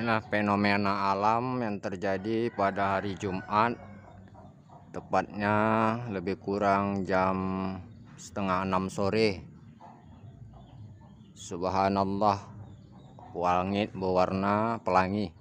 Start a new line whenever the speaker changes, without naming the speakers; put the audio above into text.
Inilah fenomena alam yang terjadi pada hari Jumat Tepatnya lebih kurang jam setengah enam sore Subhanallah Wangit berwarna pelangi